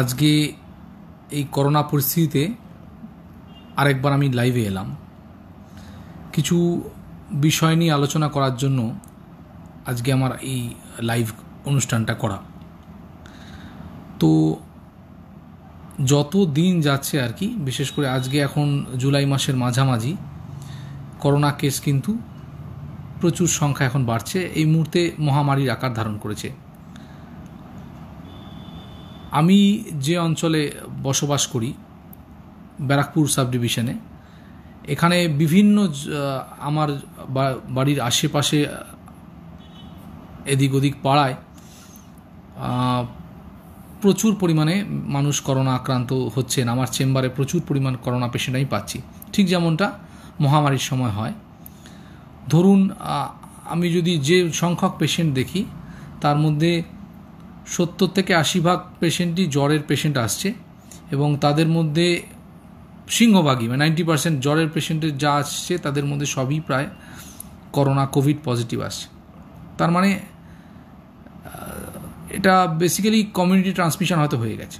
আজকে এই করোনা পরিস্থিতিতে আরেকবার আমি লাইভে এলাম কিছু বিষয় নিয়ে আলোচনা করার জন্য আজকে আমার এই লাইভ অনুষ্ঠানটা করা তো যত দিন যাচ্ছে আর কি বিশেষ করে আজকে এখন জুলাই মাসের মাঝামাঝি করোনা কেস কিন্তু প্রচুর সংখ্যা এখন বাড়ছে এই মুহূর্তে মহামারীর আকার ধারণ করেছে আমি যে অঞ্চলে বসবাস করি ব্যারাকপুর সাব ডিভিশনে এখানে বিভিন্ন আমার বাড়ির আশেপাশে এদিক ওদিক পাড়ায় প্রচুর পরিমাণে মানুষ করোনা আক্রান্ত হচ্ছেন আমার চেম্বারে প্রচুর পরিমাণ করোনা পেশেন্ট আমি পাচ্ছি ঠিক যেমনটা মহামারীর সময় হয় ধরুন আমি যদি যে সংখ্যক পেশেন্ট দেখি তার মধ্যে সত্তর থেকে আশি ভাগ পেশেন্টই জ্বরের পেশেন্ট আসছে এবং তাদের মধ্যে সিংহভাগই মানে নাইনটি পার্সেন্ট জ্বরের পেশেন্টের যা আসছে তাদের মধ্যে সবই প্রায় করোনা কোভিড পজিটিভ আসছে তার মানে এটা বেসিক্যালি কমিউনিটি ট্রান্সমিশন হয়তো হয়ে গেছে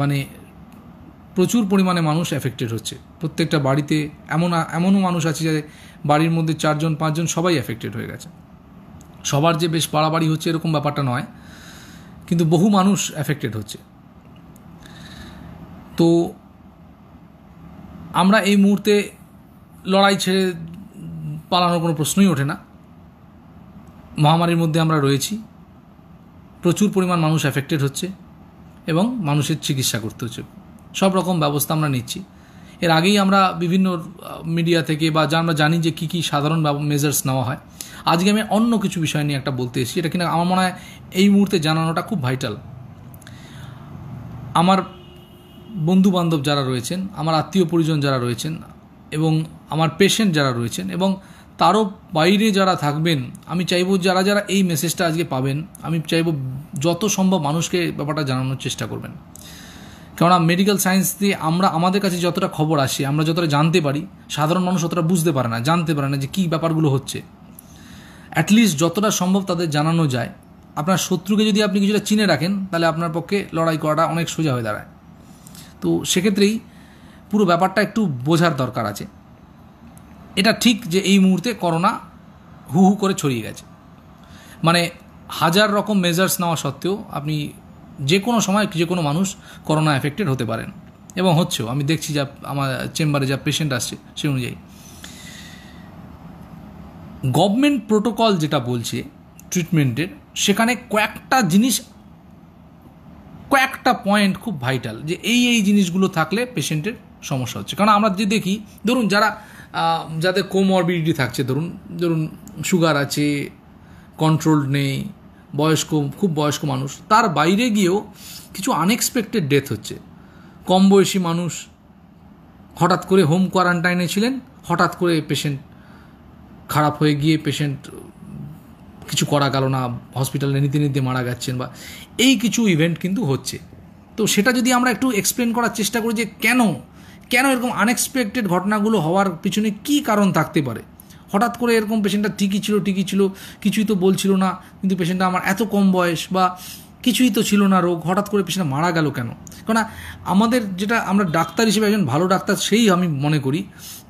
মানে প্রচুর পরিমাণে মানুষ এফেক্টেড হচ্ছে প্রত্যেকটা বাড়িতে এমন এমনও মানুষ আছে যে বাড়ির মধ্যে চারজন পাঁচজন সবাই এফেক্টেড হয়ে গেছে সবার যে বেশ বাড়াবাড়ি হচ্ছে এরকম ব্যাপারটা নয় কিন্তু বহু মানুষ অ্যাফেক্টেড হচ্ছে তো আমরা এই মুহূর্তে লড়াই ছেড়ে পালানোর কোনো প্রশ্নই ওঠে না মহামারীর মধ্যে আমরা রয়েছি প্রচুর পরিমাণ মানুষ অ্যাফেক্টেড হচ্ছে এবং মানুষের চিকিৎসা করতে হচ্ছে সব রকম ব্যবস্থা আমরা নিচ্ছি এর আগেই আমরা বিভিন্ন মিডিয়া থেকে বা যা আমরা জানি যে কী কী সাধারণ মেজার্স নেওয়া হয় আজকে আমি অন্য কিছু বিষয় নিয়ে একটা বলতে এসেছি এটা কিনা আমার মনে হয় এই মুহূর্তে জানানোটা খুব ভাইটাল আমার বন্ধু বান্ধব যারা রয়েছেন আমার আত্মীয় পরিজন যারা রয়েছেন এবং আমার পেশেন্ট যারা রয়েছেন এবং তারও বাইরে যারা থাকবেন আমি চাইব যারা যারা এই মেসেজটা আজকে পাবেন আমি চাইব যত সম্ভব মানুষকে ব্যাপারটা জানানোর চেষ্টা করবেন কেননা মেডিকেল সায়েন্স দিয়ে আমরা আমাদের কাছে যতটা খবর আসে আমরা যতটা জানতে পারি সাধারণ মানুষ অতটা বুঝতে পারে না জানতে পারে না যে কী ব্যাপারগুলো হচ্ছে অ্যাটলিস্ট যতটা সম্ভব তাদের জানানো যায় আপনার শত্রুকে যদি আপনি কিছুটা চিনে রাখেন তাহলে আপনার পক্ষে লড়াই করাটা অনেক সোজা হয়ে দাঁড়ায় তো সেক্ষেত্রেই পুরো ব্যাপারটা একটু বোঝার দরকার আছে এটা ঠিক যে এই মুহূর্তে করোনা হু হু করে ছড়িয়ে গেছে মানে হাজার রকম মেজার্স নেওয়া সত্ত্বেও আপনি যে কোনো সময় যে কোনো মানুষ করোনা অ্যাফেক্টেড হতে পারেন এবং হচ্ছেও আমি দেখছি যা আমার চেম্বারে যা পেশেন্ট আসছে সে অনুযায়ী গভর্নমেন্ট প্রোটোকল যেটা বলছে ট্রিটমেন্টের সেখানে কয়েকটা জিনিস কয়েকটা পয়েন্ট খুব ভাইটাল যে এই এই জিনিসগুলো থাকলে পেশেন্টের সমস্যা হচ্ছে কারণ আমরা যে দেখি ধরুন যারা যাদের কোমরবিডিটি থাকছে ধরুন ধরুন সুগার আছে কন্ট্রোল নেই বয়স্ক খুব বয়স্ক মানুষ তার বাইরে গিয়েও কিছু আনএক্সপেক্টেড ডেথ হচ্ছে কম বয়সী মানুষ হঠাৎ করে হোম কোয়ারেন্টাইনে ছিলেন হঠাৎ করে পেশেন্ট খারাপ হয়ে গিয়ে পেশেন্ট কিছু করা গেল না হসপিটালে নিতে নিতে মারা যাচ্ছেন বা এই কিছু ইভেন্ট কিন্তু হচ্ছে তো সেটা যদি আমরা একটু এক্সপ্লেন করার চেষ্টা করি যে কেন কেন এরকম আনএক্সপেক্টেড ঘটনাগুলো হওয়ার পিছনে কি কারণ থাকতে পারে হঠাৎ করে এরকম পেশেন্টটা টিকি ছিল টিকি ছিল কিছুই তো বলছিল না কিন্তু পেশেন্টটা আমার এত কম বয়স বা কিছুই তো ছিল না রোগ হঠাৎ করে পেশেন্ট মারা গেল কেন কেননা আমাদের যেটা আমরা ডাক্তার হিসেবে একজন ভালো ডাক্তার সেই আমি মনে করি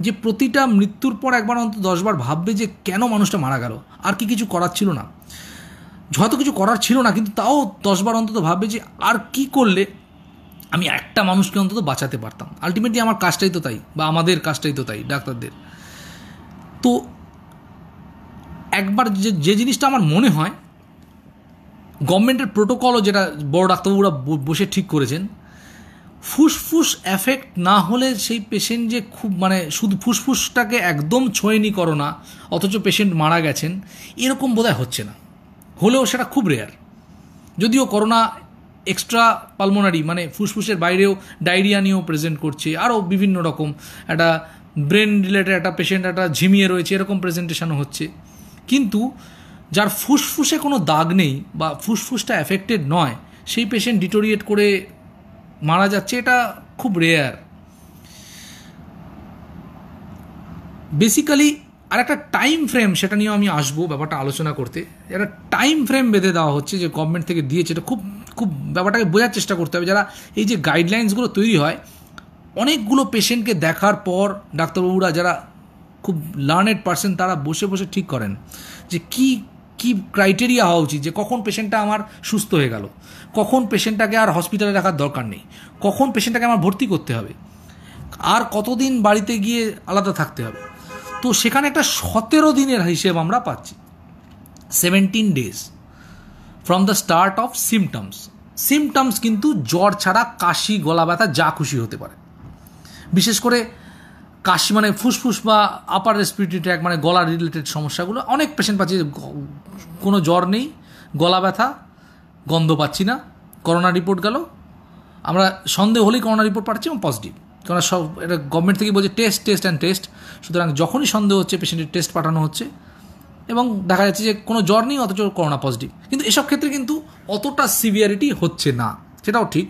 যে প্রতিটা মৃত্যুর পর একবার অন্তত দশবার ভাববে যে কেন মানুষটা মারা গেল আর কি কিছু করার ছিল না যত কিছু করার ছিল না কিন্তু তাও দশবার অন্তত ভাববে যে আর কি করলে আমি একটা মানুষকে অন্তত বাঁচাতে পারতাম আলটিমেটলি আমার কাজটাই তো তাই বা আমাদের কাজটাই তো তাই ডাক্তারদের তো একবার যে যে জিনিসটা আমার মনে হয় গভর্নমেন্টের প্রোটোকলও যেটা বড় ডাক্তারবাবুরা বসে ঠিক করেছেন ফুসফুস এফেক্ট না হলে সেই পেশেন্ট যে খুব মানে শুধু ফুসফুসটাকে একদম ছোঁয়নি করো না অথচ পেশেন্ট মারা গেছেন এরকম বোধহয় হচ্ছে না হলেও সেটা খুব রেয়ার যদিও করোনা এক্সট্রা পালমোনারি মানে ফুসফুসের বাইরেও ডায়রিয়া নিয়েও প্রেজেন্ট করছে আরও বিভিন্ন রকম একটা ব্রেন রিলেটেড একটা পেশেন্ট একটা ঝিমিয়ে রয়েছে এরকম প্রেজেন্টেশনও হচ্ছে কিন্তু যার ফুসফুসে কোনো দাগ নেই বা ফুসফুসটা অ্যাফেক্টেড নয় সেই পেশেন্ট ডিটোরিয়েট করে মারা যাচ্ছে এটা খুব রেয়ার বেসিক্যালি আর একটা টাইম ফ্রেম সেটা নিয়েও আমি আসবো ব্যাপারটা আলোচনা করতে একটা টাইম ফ্রেম বেঁধে দেওয়া হচ্ছে যে গভর্নমেন্ট থেকে দিয়েছে এটা খুব খুব ব্যাপারটাকে বোঝার চেষ্টা করতে হবে যারা এই যে গাইডলাইন্সগুলো তৈরি হয় অনেকগুলো পেশেন্টকে দেখার পর ডাক্তারবাবুরা যারা খুব লার্নেড পার্সন তারা বসে বসে ঠিক করেন যে কি কি ক্রাইটেরিয়া হওয়া উচিত যে কখন পেশেন্টটা আমার সুস্থ হয়ে গেল কখন পেশেন্টটাকে আর হসপিটালে রাখার দরকার নেই কখন পেশেন্টটাকে আমার ভর্তি করতে হবে আর কতদিন বাড়িতে গিয়ে আলাদা থাকতে হবে তো সেখানে একটা সতেরো দিনের হিসেব আমরা পাচ্ছি seventeen days from the start of symptoms symptoms কিন্তু জ্বর ছাড়া কাশি গলা ব্যথা যা খুশি হতে পারে বিশেষ করে কাশি মানে ফুসফুস বা আপার রেসপিরেটরি ট্র্যাক মানে গলা রিলেটেড সমস্যাগুলো অনেক পেশেন্ট পাচ্ছি কোনো জ্বর নেই গলা ব্যথা গন্ধ পাচ্ছি না করোনা রিপোর্ট গেল আমরা সন্দেহ হলেই করোনা রিপোর্ট পাচ্ছি এবং পজিটিভ কেননা সব এটা গভর্নমেন্ট থেকেই বলছে টেস্ট টেস্ট অ্যান্ড টেস্ট সুতরাং যখনই সন্দেহ হচ্ছে পেশেন্টের টেস্ট পাঠানো হচ্ছে এবং দেখা যাচ্ছে যে কোনো জ্বর নেই অথচ করোনা পজিটিভ কিন্তু এসব ক্ষেত্রে কিন্তু অতটা সিভিয়ারিটি হচ্ছে না সেটাও ঠিক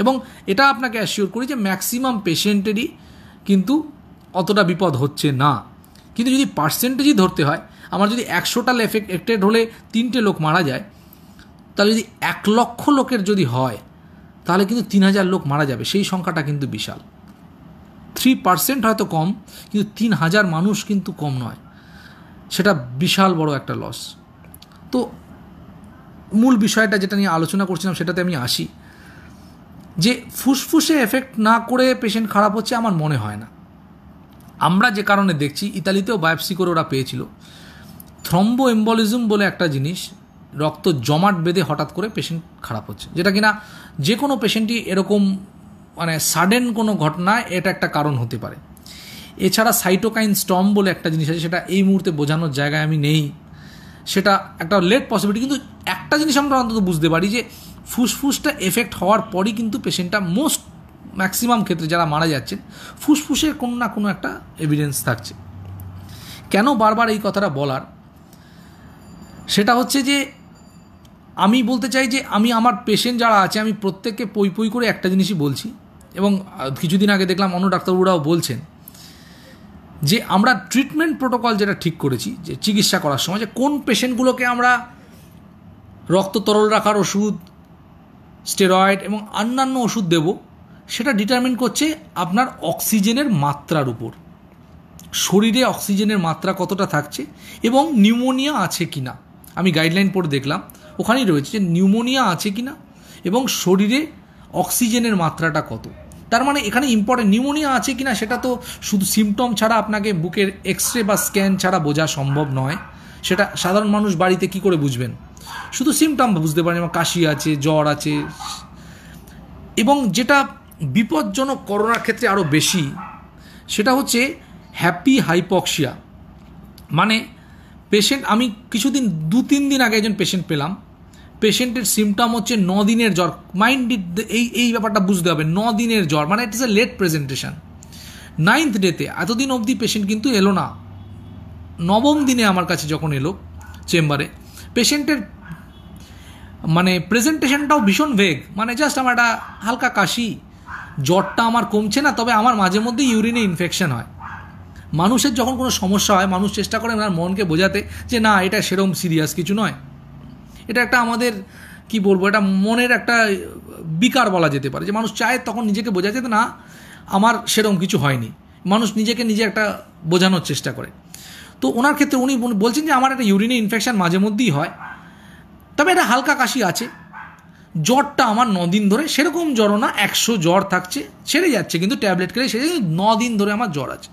এবং এটা আপনাকে অ্যাসিওর করি যে ম্যাক্সিমাম পেশেন্টেরই কিন্তু অতটা বিপদ হচ্ছে না কিন্তু যদি পার্সেন্টেজই ধরতে হয় আমার যদি একশোটা এফেক্টেড হলে তিনটে লোক মারা যায় তাহলে যদি এক লক্ষ লোকের যদি হয় তাহলে কিন্তু তিন হাজার লোক মারা যাবে সেই সংখ্যাটা কিন্তু বিশাল থ্রি পার্সেন্ট হয়তো কম কিন্তু তিন হাজার মানুষ কিন্তু কম নয় সেটা বিশাল বড় একটা লস তো মূল বিষয়টা যেটা নিয়ে আলোচনা করছিলাম সেটাতে আমি আসি যে ফুসফুসে এফেক্ট না করে পেশেন্ট খারাপ হচ্ছে আমার মনে হয় না আমরা যে কারণে দেখছি ইতালিতেও বায়োপসি করে ওরা পেয়েছিল থ্রম্বো এম্বলিজম বলে একটা জিনিস রক্ত জমাট বেঁধে হঠাৎ করে পেশেন্ট খারাপ হচ্ছে যেটা কিনা যে কোনো পেশেন্টই এরকম মানে সাডেন কোনো ঘটনায় এটা একটা কারণ হতে পারে এছাড়া সাইটোকাইন স্টম বলে একটা জিনিস আছে সেটা এই মুহূর্তে বোঝানোর জায়গায় আমি নেই সেটা একটা লেট পসিবিলিটি কিন্তু একটা জিনিস আমরা অন্তত বুঝতে পারি যে ফুসফুসটা এফেক্ট হওয়ার পরই কিন্তু পেশেন্টটা মোস্ট ম্যাক্সিমাম ক্ষেত্রে যারা মারা যাচ্ছেন ফুসফুসের কোনো না কোনো একটা এভিডেন্স থাকছে কেন বারবার এই কথাটা বলার সেটা হচ্ছে যে আমি বলতে চাই যে আমি আমার পেশেন্ট যারা আছে আমি প্রত্যেককে পই পই করে একটা জিনিসই বলছি এবং কিছুদিন আগে দেখলাম অন্য ডাক্তারবাবুরাও বলছেন যে আমরা ট্রিটমেন্ট প্রোটোকল যেটা ঠিক করেছি যে চিকিৎসা করার সময় যে কোন পেশেন্টগুলোকে আমরা রক্ত তরল রাখার ওষুধ স্টেরয়েড এবং অন্যান্য ওষুধ দেব সেটা ডিটারমিন করছে আপনার অক্সিজেনের মাত্রার উপর শরীরে অক্সিজেনের মাত্রা কতটা থাকছে এবং নিউমোনিয়া আছে কি না আমি গাইডলাইন পড়ে দেখলাম ওখানেই রয়েছে যে নিউমোনিয়া আছে কি না এবং শরীরে অক্সিজেনের মাত্রাটা কত তার মানে এখানে ইম্পর্টেন্ট নিউমোনিয়া আছে কি না সেটা তো শুধু সিমটম ছাড়া আপনাকে বুকের এক্স রে বা স্ক্যান ছাড়া বোঝা সম্ভব নয় সেটা সাধারণ মানুষ বাড়িতে কি করে বুঝবেন শুধু সিমটাম বুঝতে পারেন যেমন কাশি আছে জ্বর আছে এবং যেটা বিপজ্জনক করোনার ক্ষেত্রে আরও বেশি সেটা হচ্ছে হ্যাপি হাইপক্সিয়া মানে পেশেন্ট আমি কিছুদিন দু তিন দিন আগে একজন পেশেন্ট পেলাম পেশেন্টের সিমটাম হচ্ছে ন দিনের জ্বর মাইন্ড এই এই ব্যাপারটা বুঝতে হবে ন দিনের জ্বর মানে it is a late presentation ninth ডেতে এতদিন অবধি পেশেন্ট কিন্তু এলো না নবম দিনে আমার কাছে যখন এলো চেম্বারে পেশেন্টের মানে প্রেজেন্টেশনটাও ভীষণ ভেগ মানে জাস্ট আমার একটা হালকা কাশি জ্বরটা আমার কমছে না তবে আমার মাঝে মধ্যে ইউরিনে ইনফেকশন হয় মানুষের যখন কোনো সমস্যা হয় মানুষ চেষ্টা করে তার মনকে বোঝাতে যে না এটা সেরম সিরিয়াস কিছু নয় এটা একটা আমাদের কি বলবো এটা মনের একটা বিকার বলা যেতে পারে যে মানুষ চায় তখন নিজেকে বোঝা যেতে না আমার সেরম কিছু হয়নি মানুষ নিজেকে নিজে একটা বোঝানোর চেষ্টা করে তো ওনার ক্ষেত্রে উনি বলছেন যে আমার একটা ইউরিনে ইনফেকশান মাঝে মধ্যেই হয় তবে এটা হালকা কাশি আছে জ্বরটা আমার দিন ধরে সেরকম জ্বরও না একশো জ্বর থাকছে ছেড়ে যাচ্ছে কিন্তু ট্যাবলেট খেলে সেরে কিন্তু দিন ধরে আমার জ্বর আছে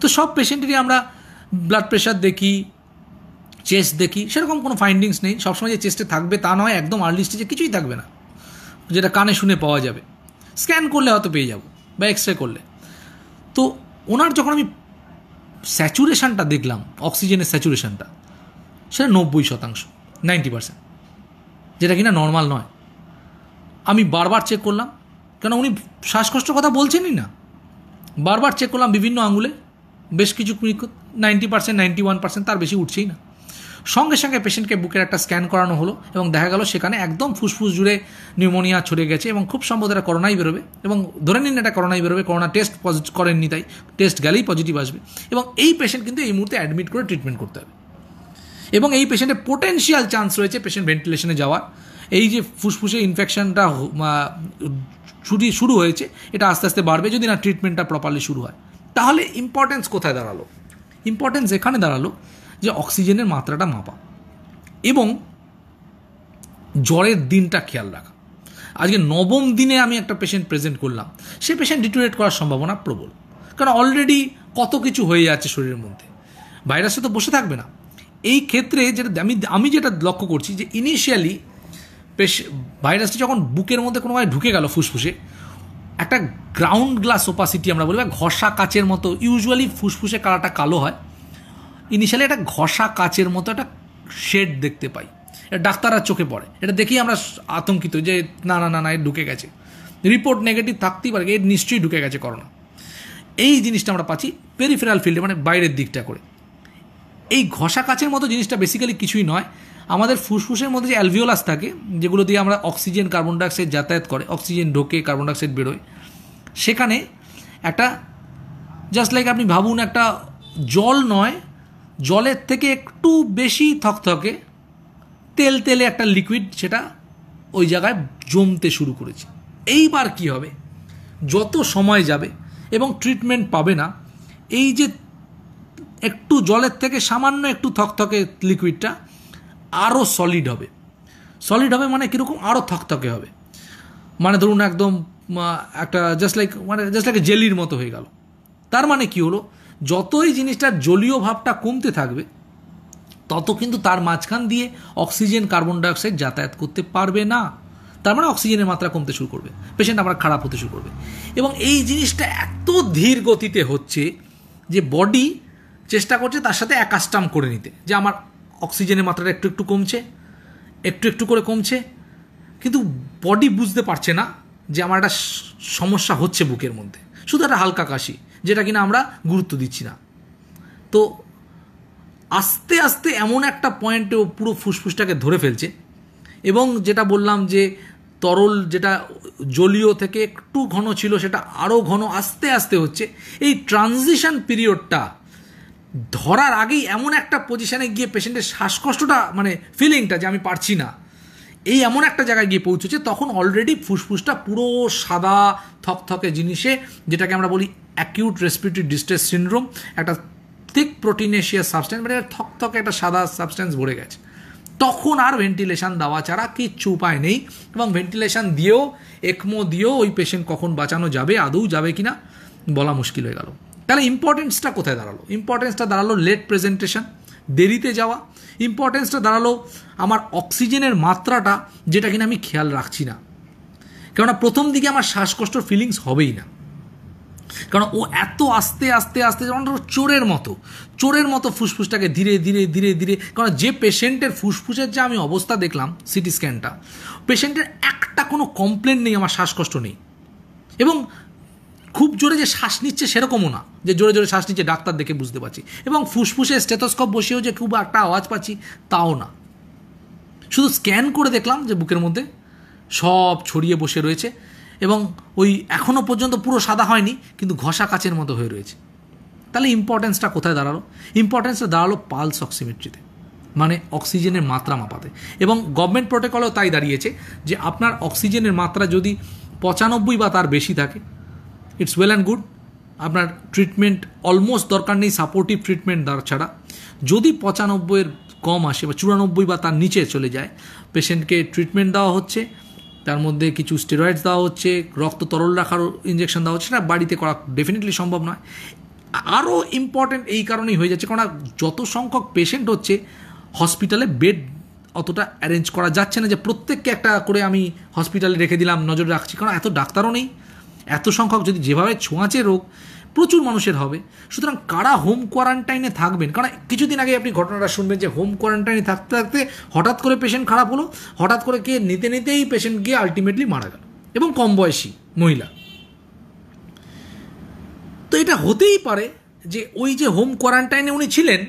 তো সব পেশেন্টেরই আমরা ব্লাড প্রেশার দেখি চেস্ট দেখি সেরকম কোনো ফাইন্ডিংস নেই সবসময় যে চেস্টে থাকবে তা নয় একদম আর্লি স্টেজে কিছুই থাকবে না যেটা কানে শুনে পাওয়া যাবে স্ক্যান করলে হয়তো পেয়ে যাব বা এক্স রে করলে তো ওনার যখন আমি স্যাচুরেশানটা দেখলাম অক্সিজেনের স্যাচুরেশানটা সেটা নব্বই শতাংশ নাইনটি পার্সেন্ট যেটা কিনা নর্মাল নয় আমি বারবার চেক করলাম কেন উনি শ্বাসকষ্ট কথা বলছেনই না বারবার চেক করলাম বিভিন্ন আঙুলে বেশ কিছু ninety percent ninety one percent তার বেশি উঠছেই না সঙ্গে সঙ্গে পেশেন্টকে বুকের একটা স্ক্যান করানো হলো এবং দেখা গেল সেখানে একদম ফুসফুস জুড়ে নিউমোনিয়া ছড়িয়ে গেছে এবং খুব সম্ভবত এটা করোনাই বেরোবে এবং ধরে নিন এটা করোনাই বেরোবে করোনা টেস্ট পজিট করেননি তাই টেস্ট গেলেই পজিটিভ আসবে এবং এই পেশেন্ট কিন্তু এই মুহূর্তে অ্যাডমিট করে ট্রিটমেন্ট করতে হবে এবং এই পেশেন্টের পোটেন্সিয়াল চান্স রয়েছে পেশেন্ট ভেন্টিলেশনে যাওয়ার এই যে ফুসফুসে ইনফেকশনটা ছুটি শুরু হয়েছে এটা আস্তে আস্তে বাড়বে যদি না ট্রিটমেন্টটা প্রপারলি শুরু হয় তাহলে ইম্পর্টেন্স কোথায় দাঁড়ালো ইম্পর্টেন্স এখানে দাঁড়ালো যে অক্সিজেনের মাত্রাটা মাপা এবং জ্বরের দিনটা খেয়াল রাখা আজকে নবম দিনে আমি একটা পেশেন্ট প্রেজেন্ট করলাম সে পেশেন্ট ডিটোরেট করার সম্ভাবনা প্রবল কারণ অলরেডি কত কিছু হয়ে যাচ্ছে শরীরের মধ্যে ভাইরাসে তো বসে থাকবে না এই ক্ষেত্রে যেটা আমি আমি যেটা লক্ষ্য করছি যে ইনিশিয়ালি পেশ ভাইরাসটি যখন বুকের মধ্যে কোনোভাবে ঢুকে গেল ফুসফুসে একটা গ্রাউন্ড গ্লাস ওপাসিটি আমরা বলি বা ঘষা কাচের মতো ইউজুয়ালি ফুসফুসে কালাটা কালো হয় ইনিশিয়ালি একটা ঘষা কাচের মতো একটা শেড দেখতে পাই এটা ডাক্তাররা চোখে পড়ে এটা দেখেই আমরা আতঙ্কিত যে না না না না এ ঢুকে গেছে রিপোর্ট নেগেটিভ থাকতেই পারে এর নিশ্চয়ই ঢুকে গেছে করোনা এই জিনিসটা আমরা পাচ্ছি পেরিফেরাল ফিল্ডে মানে বাইরের দিকটা করে এই ঘষা কাচের মতো জিনিসটা বেসিক্যালি কিছুই নয় আমাদের ফুসফুসের মধ্যে যে অ্যালভিওলাস থাকে যেগুলো দিয়ে আমরা অক্সিজেন কার্বন ডাইঅক্সাইড যাতায়াত করে অক্সিজেন ঢোকে কার্বন ডাইঅক্সাইড বেরোয় সেখানে একটা জাস্ট লাইক আপনি ভাবুন একটা জল নয় জলের থেকে একটু বেশি থকথকে তেল তেলে একটা লিকুইড সেটা ওই জায়গায় জমতে শুরু করেছে এইবার কি হবে যত সময় যাবে এবং ট্রিটমেন্ট পাবে না এই যে একটু জলের থেকে সামান্য একটু থকথকে লিকুইডটা আরও সলিড হবে সলিড হবে মানে কীরকম আরও থকথকে হবে মানে ধরুন একদম একটা জাস্ট লাইক মানে জাস্ট লাইক জেলির মতো হয়ে গেল তার মানে কি হলো যতই জিনিসটার জলীয় ভাবটা কমতে থাকবে তত কিন্তু তার মাঝখান দিয়ে অক্সিজেন কার্বন ডাইঅক্সাইড যাতায়াত করতে পারবে না তার মানে অক্সিজেনের মাত্রা কমতে শুরু করবে পেশেন্ট আমরা খারাপ হতে শুরু করবে এবং এই জিনিসটা এত ধীর গতিতে হচ্ছে যে বডি চেষ্টা করছে তার সাথে অ্যাকাস্টাম করে নিতে যে আমার অক্সিজেনের মাত্রাটা একটু একটু কমছে একটু একটু করে কমছে কিন্তু বডি বুঝতে পারছে না যে আমার একটা সমস্যা হচ্ছে বুকের মধ্যে শুধু একটা হালকা কাশি যেটা কিনা আমরা গুরুত্ব দিচ্ছি না তো আস্তে আস্তে এমন একটা পয়েন্টে ও পুরো ফুসফুসটাকে ধরে ফেলছে এবং যেটা বললাম যে তরল যেটা জলীয় থেকে একটু ঘন ছিল সেটা আরও ঘন আস্তে আস্তে হচ্ছে এই ট্রানজিশন পিরিয়ডটা ধরার আগেই এমন একটা পজিশানে গিয়ে পেশেন্টের শ্বাসকষ্টটা মানে ফিলিংটা যে আমি পারছি না এই এমন একটা জায়গায় গিয়ে পৌঁছেছে তখন অলরেডি ফুসফুসটা পুরো সাদা থকথকে জিনিসে যেটাকে আমরা বলি অ্যাকিউট রেসপিরেটরি ডিস্ট্রেস সিন্ড্রোম একটা থিক প্রোটিনেশিয়া সাবস্টেন্স মানে থকথকে একটা সাদা সাবস্টেন্স ভরে গেছে তখন আর ভেন্টিলেশান দেওয়া ছাড়া কিচ্ছু উপায় নেই এবং ভেন্টিলেশান দিয়েও একমো দিয়েও ওই পেশেন্ট কখন বাঁচানো যাবে আদৌ যাবে কি না বলা মুশকিল হয়ে গেল তাহলে ইম্পর্টেন্সটা কোথায় দাঁড়ালো ইম্পর্টেন্সটা দাঁড়ালো লেট প্রেজেন্টেশন দেরিতে যাওয়া ইম্পর্টেন্সটা দাঁড়ালো আমার অক্সিজেনের মাত্রাটা যেটা কিনা আমি খেয়াল রাখছি না কেননা প্রথম দিকে আমার শ্বাসকষ্ট ফিলিংস হবেই না কারণ ও এত আস্তে আস্তে আস্তে যেমন চোরের মতো চোরের মতো ফুসফুসটাকে ধীরে ধীরে ধীরে ধীরে কারণ যে পেশেন্টের ফুসফুসের যে আমি অবস্থা দেখলাম সিটি স্ক্যানটা পেশেন্টের একটা কোনো কমপ্লেন নেই আমার শ্বাসকষ্ট নেই এবং খুব জোরে যে শ্বাস নিচ্ছে সেরকমও না যে জোরে জোরে শ্বাস নিচ্ছে ডাক্তার দেখে বুঝতে পারছি এবং ফুসফুসে স্টেথোস্কোপ বসেও যে খুব একটা আওয়াজ পাচ্ছি তাও না শুধু স্ক্যান করে দেখলাম যে বুকের মধ্যে সব ছড়িয়ে বসে রয়েছে এবং ওই এখনও পর্যন্ত পুরো সাদা হয়নি কিন্তু ঘষা কাচের মতো হয়ে রয়েছে তাহলে ইম্পর্টেন্সটা কোথায় দাঁড়ালো ইম্পর্টেন্সটা দাঁড়ালো পালস অক্সিমেট্রিতে মানে অক্সিজেনের মাত্রা মাপাতে এবং গভর্নমেন্ট প্রোটোকলেও তাই দাঁড়িয়েছে যে আপনার অক্সিজেনের মাত্রা যদি পঁচানব্বই বা তার বেশি থাকে ইটস ওয়েল অ্যান্ড গুড আপনার ট্রিটমেন্ট অলমোস্ট দরকার নেই সাপোর্টিভ ট্রিটমেন্ট দ্বার ছাড়া যদি পঁচানব্বইয়ের কম আসে বা চুরানব্বই বা তার নিচে চলে যায় পেশেন্টকে ট্রিটমেন্ট দেওয়া হচ্ছে তার মধ্যে কিছু স্টেরয়েডস দেওয়া হচ্ছে রক্ত তরল রাখার ইঞ্জেকশন দেওয়া হচ্ছে না বাড়িতে করা ডেফিনেটলি সম্ভব নয় আরও ইম্পর্ট্যান্ট এই কারণেই হয়ে যাচ্ছে কারণ যত সংখ্যক পেশেন্ট হচ্ছে হসপিটালে বেড অতটা অ্যারেঞ্জ করা যাচ্ছে না যে প্রত্যেককে একটা করে আমি হসপিটালে রেখে দিলাম নজর রাখছি কারণ এত ডাক্তারও নেই এত সংখ্যক যদি যেভাবে ছোঁয়াচে রোগ প্রচুর মানুষের হবে সুতরাং কারা হোম কোয়ারেন্টাইনে থাকবেন কারণ কিছুদিন আগে আপনি ঘটনাটা শুনবেন যে হোম কোয়ারেন্টাইনে থাকতে থাকতে হঠাৎ করে পেশেন্ট খারাপ হলো হঠাৎ করে কে নিতে নিতেই পেশেন্ট গিয়ে আলটিমেটলি মারা গেল এবং কম বয়সী মহিলা তো এটা হতেই পারে যে ওই যে হোম কোয়ারেন্টাইনে উনি ছিলেন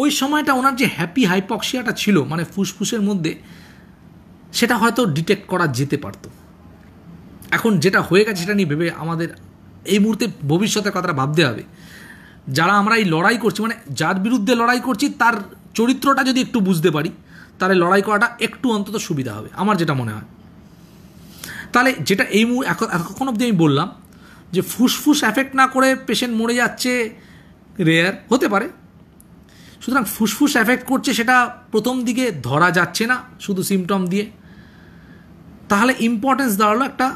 ওই সময়টা ওনার যে হ্যাপি হাইপক্সিয়াটা ছিল মানে ফুসফুসের মধ্যে সেটা হয়তো ডিটেক্ট করা যেতে পারতো এখন যেটা হয়ে গেছে সেটা নিয়ে ভেবে আমাদের এই মুহূর্তে ভবিষ্যতের কথাটা ভাবতে হবে যারা আমরা এই লড়াই করছি মানে যার বিরুদ্ধে লড়াই করছি তার চরিত্রটা যদি একটু বুঝতে পারি তাহলে লড়াই করাটা একটু অন্তত সুবিধা হবে আমার যেটা মনে হয় তাহলে যেটা এই মুহূর্তে এখন অবধি আমি বললাম যে ফুসফুস এফেক্ট না করে পেশেন্ট মরে যাচ্ছে রেয়ার হতে পারে সুতরাং ফুসফুস এফেক্ট করছে সেটা প্রথম দিকে ধরা যাচ্ছে না শুধু সিমটম দিয়ে তাহলে ইম্পর্টেন্স দাঁড়ালো একটা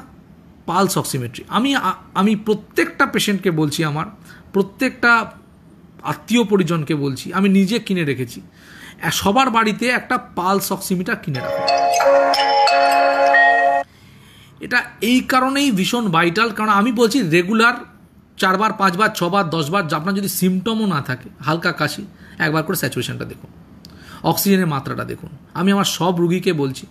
পালস অক্সিমেট্রি আমি আমি প্রত্যেকটা পেশেন্টকে বলছি আমার প্রত্যেকটা আত্মীয় পরিজনকে বলছি আমি নিজে কিনে রেখেছি সবার বাড়িতে একটা পালস অক্সিমিটার কিনে রাখো এটা এই কারণেই ভীষণ ভাইটাল কারণ আমি বলছি রেগুলার চারবার পাঁচবার ছবার দশবার আপনার যদি সিমটমও না থাকে হালকা কাশি একবার করে স্যাচুয়েশানটা দেখুন অক্সিজেনের মাত্রাটা দেখুন আমি আমার সব রুগীকে বলছি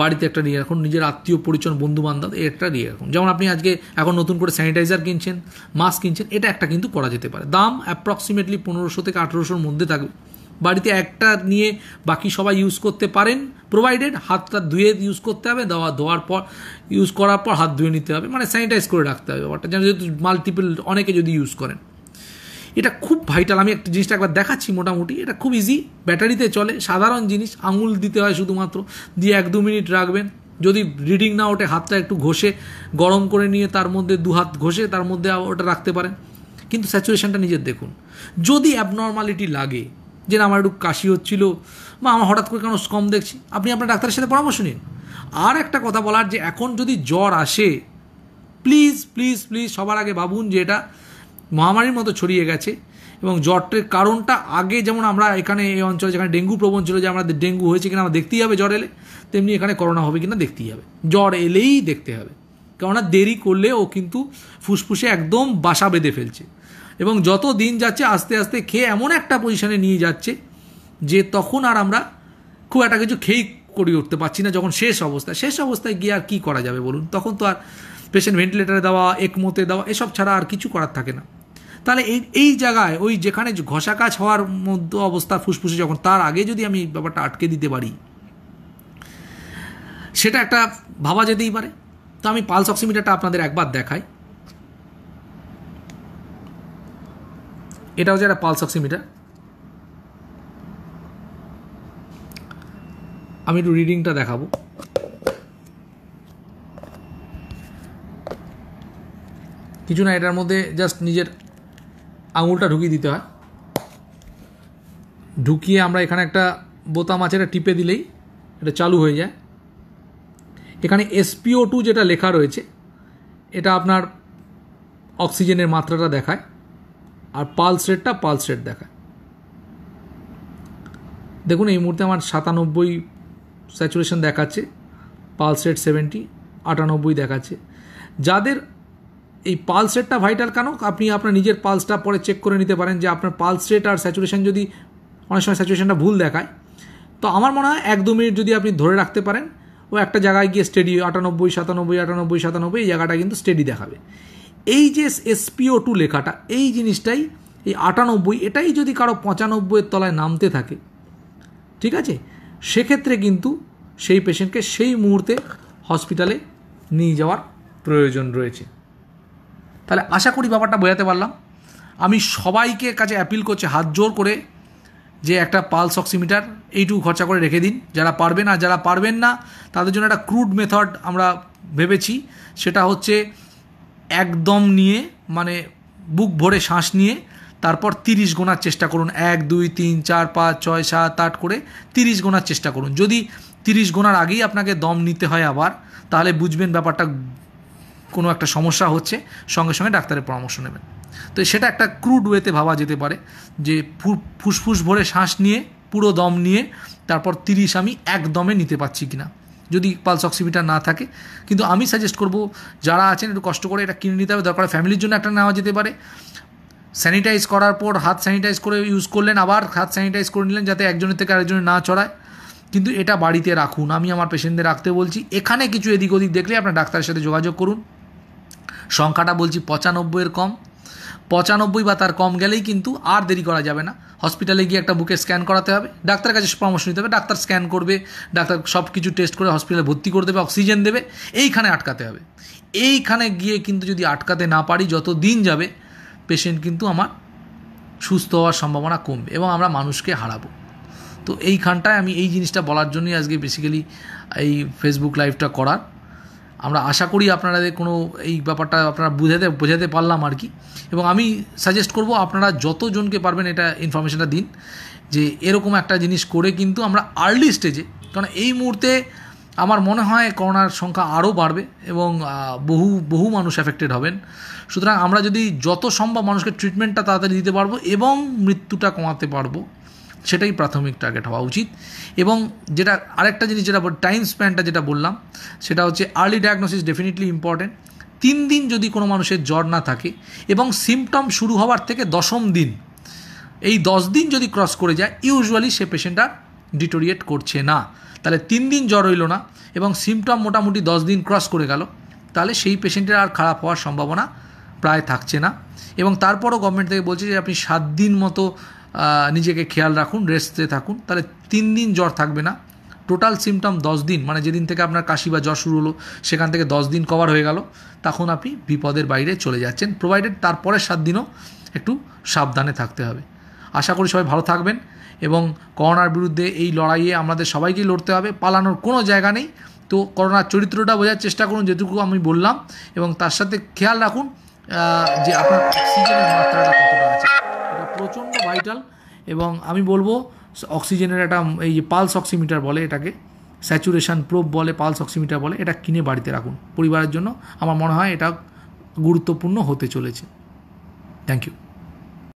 বাড়িতে একটা নিয়ে রাখুন নিজের আত্মীয় পরিচয় বন্ধু বান্ধব একটা নিয়ে রাখুন যেমন আপনি আজকে এখন নতুন করে স্যানিটাইজার কিনছেন মাস্ক কিনছেন এটা একটা কিন্তু করা যেতে পারে দাম অ্যাপ্রক্সিমেটলি পনেরোশো থেকে আঠেরোশোর মধ্যে থাকবে বাড়িতে একটা নিয়ে বাকি সবাই ইউজ করতে পারেন প্রোভাইডেড হাতটা ধুয়ে ইউজ করতে হবে দেওয়া ধোয়ার পর ইউজ করার পর হাত ধুয়ে নিতে হবে মানে স্যানিটাইজ করে রাখতে হবে ব্যাপারটা যেন যেহেতু মাল্টিপল অনেকে যদি ইউজ করেন এটা খুব ভাইটাল আমি একটা জিনিসটা একবার দেখাচ্ছি মোটামুটি এটা খুব ইজি ব্যাটারিতে চলে সাধারণ জিনিস আঙুল দিতে হয় শুধুমাত্র দিয়ে এক দু মিনিট রাখবেন যদি রিডিং না ওঠে হাতটা একটু ঘষে গরম করে নিয়ে তার মধ্যে দু হাত ঘষে তার মধ্যে ওটা রাখতে পারেন কিন্তু স্যাচুয়েশানটা নিজের দেখুন যদি অ্যাবনর্মালিটি লাগে যে না আমার একটু কাশি হচ্ছিল বা আমার হঠাৎ করে কেন কম দেখছি আপনি আপনার ডাক্তারের সাথে পরামর্শ নিন আর একটা কথা বলার যে এখন যদি জ্বর আসে প্লিজ প্লিজ প্লিজ সবার আগে ভাবুন যে এটা মহামারীর মতো ছড়িয়ে গেছে এবং জ্বরটের কারণটা আগে যেমন আমরা এখানে এই অঞ্চলে যেখানে ডেঙ্গু প্রবণ ছিল যে আমাদের ডেঙ্গু হয়েছে কিনা আমরা দেখতেই হবে জ্বর এলে তেমনি এখানে করোনা হবে কিনা দেখতেই হবে জ্বর এলেই দেখতে হবে কেননা দেরি করলে ও কিন্তু ফুসফুসে একদম বাসা বেঁধে ফেলছে এবং যত দিন যাচ্ছে আস্তে আস্তে খেয়ে এমন একটা পজিশনে নিয়ে যাচ্ছে যে তখন আর আমরা খুব একটা কিছু খেয়েই করে উঠতে পারছি না যখন শেষ অবস্থা শেষ অবস্থায় গিয়ে আর কী করা যাবে বলুন তখন তো আর পেশেন্ট ভেন্টিলেটারে দেওয়া একমতে দেওয়া এসব ছাড়া আর কিছু করার থাকে না তাহলে এই এই জায়গায় ওই যেখানে ঘষা কাজ হওয়ার মধ্যে অবস্থা ফুসফুসে যখন তার আগে যদি আমি ব্যাপারটা আটকে দিতে পারি সেটা একটা ভাবা যেতেই পারে তো আমি পালস অক্সিমিটারটা আপনাদের একবার দেখাই এটা হচ্ছে একটা পালস অক্সিমিটার আমি একটু রিডিংটা দেখাবো কিছু না এটার মধ্যে জাস্ট নিজের আঙুলটা ঢুকিয়ে দিতে হয় ঢুকিয়ে আমরা এখানে একটা বোতাম আছে এটা টিপে দিলেই এটা চালু হয়ে যায় এখানে এসপিও টু যেটা লেখা রয়েছে এটা আপনার অক্সিজেনের মাত্রাটা দেখায় আর পালস রেটটা পালস রেট দেখায় দেখুন এই মুহূর্তে আমার সাতানব্বই স্যাচুরেশন দেখাচ্ছে পালস রেট সেভেন্টি আটানব্বই দেখাচ্ছে যাদের এই পালস রেটটা ভাইটাল কেন আপনি আপনার নিজের পালসটা পরে চেক করে নিতে পারেন যে আপনার পালস রেট আর স্যাচুরেশান যদি অনেক সময় স্যাচুরেশানটা ভুল দেখায় তো আমার মনে হয় এক দু মিনিট যদি আপনি ধরে রাখতে পারেন ও একটা জায়গায় গিয়ে স্টেডি আটানব্বই সাতানব্বই আটানব্বই সাতানব্বই এই জায়গাটা কিন্তু স্টেডি দেখাবে এই যে এসপিও টু লেখাটা এই জিনিসটাই এই আটানব্বই এটাই যদি কারো পঁচানব্বইয়ের তলায় নামতে থাকে ঠিক আছে সেক্ষেত্রে কিন্তু সেই পেশেন্টকে সেই মুহূর্তে হসপিটালে নিয়ে যাওয়ার প্রয়োজন রয়েছে তাহলে আশা করি ব্যাপারটা বোঝাতে পারলাম আমি সবাইকে কাছে অ্যাপিল করছে হাত জোর করে যে একটা পালস অক্সিমিটার এইটুকু খরচা করে রেখে দিন যারা পারবেন আর যারা পারবেন না তাদের জন্য একটা ক্রুড মেথড আমরা ভেবেছি সেটা হচ্ছে একদম নিয়ে মানে বুক ভরে শ্বাস নিয়ে তারপর তিরিশ গোনার চেষ্টা করুন এক দুই তিন চার পাঁচ ছয় সাত আট করে তিরিশ গোনার চেষ্টা করুন যদি তিরিশ গোনার আগেই আপনাকে দম নিতে হয় আবার তাহলে বুঝবেন ব্যাপারটা কোনো একটা সমস্যা হচ্ছে সঙ্গে সঙ্গে ডাক্তারের পরামর্শ নেবেন তো সেটা একটা ক্রুড ওয়েতে ভাবা যেতে পারে যে ফুসফুস ভরে শ্বাস নিয়ে পুরো দম নিয়ে তারপর তিরিশ আমি একদমে নিতে পারছি কিনা যদি পালস অক্সিমিটার না থাকে কিন্তু আমি সাজেস্ট করব যারা আছেন একটু কষ্ট করে এটা কিনে নিতে হবে দরকার ফ্যামিলির জন্য একটা নেওয়া যেতে পারে স্যানিটাইজ করার পর হাত স্যানিটাইজ করে ইউজ করলেন আবার হাত স্যানিটাইজ করে নিলেন যাতে একজনের থেকে আরেকজনের না চড়ায় কিন্তু এটা বাড়িতে রাখুন আমি আমার পেশেন্টদের রাখতে বলছি এখানে কিছু এদিক ওদিক দেখলে আপনার ডাক্তারের সাথে যোগাযোগ করুন সংখ্যাটা বলছি পঁচানব্বইয়ের কম পঁচানব্বই বা তার কম গেলেই কিন্তু আর দেরি করা যাবে না হসপিটালে গিয়ে একটা বুকে স্ক্যান করাতে হবে ডাক্তার কাছে পরামর্শ নিতে হবে ডাক্তার স্ক্যান করবে ডাক্তার সব কিছু টেস্ট করে হসপিটালে ভর্তি করে দেবে অক্সিজেন দেবে এইখানে আটকাতে হবে এইখানে গিয়ে কিন্তু যদি আটকাতে না পারি যত দিন যাবে পেশেন্ট কিন্তু আমার সুস্থ হওয়ার সম্ভাবনা কমবে এবং আমরা মানুষকে হারাবো তো এইখানটায় আমি এই জিনিসটা বলার জন্যই আজকে বেসিক্যালি এই ফেসবুক লাইভটা করার আমরা আশা করি আপনাদের কোনো এই ব্যাপারটা আপনারা বুঝাতে বোঝাতে পারলাম আর কি এবং আমি সাজেস্ট করব আপনারা যতজনকে পারবেন এটা ইনফরমেশনটা দিন যে এরকম একটা জিনিস করে কিন্তু আমরা আর্লি স্টেজে কারণ এই মুহূর্তে আমার মনে হয় করোনার সংখ্যা আরও বাড়বে এবং বহু বহু মানুষ অ্যাফেক্টেড হবেন সুতরাং আমরা যদি যত সম্ভব মানুষকে ট্রিটমেন্টটা তাড়াতাড়ি দিতে পারবো এবং মৃত্যুটা কমাতে পারবো সেটাই প্রাথমিক টার্গেট হওয়া উচিত এবং যেটা আরেকটা জিনিস যেটা টাইম স্প্যানটা যেটা বললাম সেটা হচ্ছে আর্লি ডায়াগনোসিস ডেফিনেটলি ইম্পর্টেন্ট তিন দিন যদি কোনো মানুষের জ্বর না থাকে এবং সিমটম শুরু হওয়ার থেকে দশম দিন এই দশ দিন যদি ক্রস করে যায় ইউজুয়ালি সে পেশেন্টটা ডিটোরিয়েট করছে না তাহলে তিন দিন জ্বর হইল না এবং সিমটম মোটামুটি দশ দিন ক্রস করে গেল তাহলে সেই পেশেন্টের আর খারাপ হওয়ার সম্ভাবনা প্রায় থাকছে না এবং তারপরও গভর্নমেন্ট থেকে বলছে যে আপনি সাত দিন মতো নিজেকে খেয়াল রাখুন রেস্টে থাকুন তাহলে তিন দিন জ্বর থাকবে না টোটাল সিমটম দশ দিন মানে যেদিন থেকে আপনার কাশি বা জ্বর শুরু হলো সেখান থেকে দশ দিন কভার হয়ে গেল তখন আপনি বিপদের বাইরে চলে যাচ্ছেন প্রোভাইডেড তারপরের সাত দিনও একটু সাবধানে থাকতে হবে আশা করি সবাই ভালো থাকবেন এবং করোনার বিরুদ্ধে এই লড়াইয়ে আমাদের সবাইকেই লড়তে হবে পালানোর কোনো জায়গা নেই তো করোনার চরিত্রটা বোঝার চেষ্টা করুন যেটুকু আমি বললাম এবং তার সাথে খেয়াল রাখুন যে আপনার অক্সিজেনের মাত্রাটা কতটা আছে প্রচণ্ড ভাইটাল এবং আমি বলবো অক্সিজেনের একটা এই যে পালস অক্সিমিটার বলে এটাকে স্যাচুরেশন প্রোব বলে পালস অক্সিমিটার বলে এটা কিনে বাড়িতে রাখুন পরিবারের জন্য আমার মনে হয় এটা গুরুত্বপূর্ণ হতে চলেছে থ্যাংক ইউ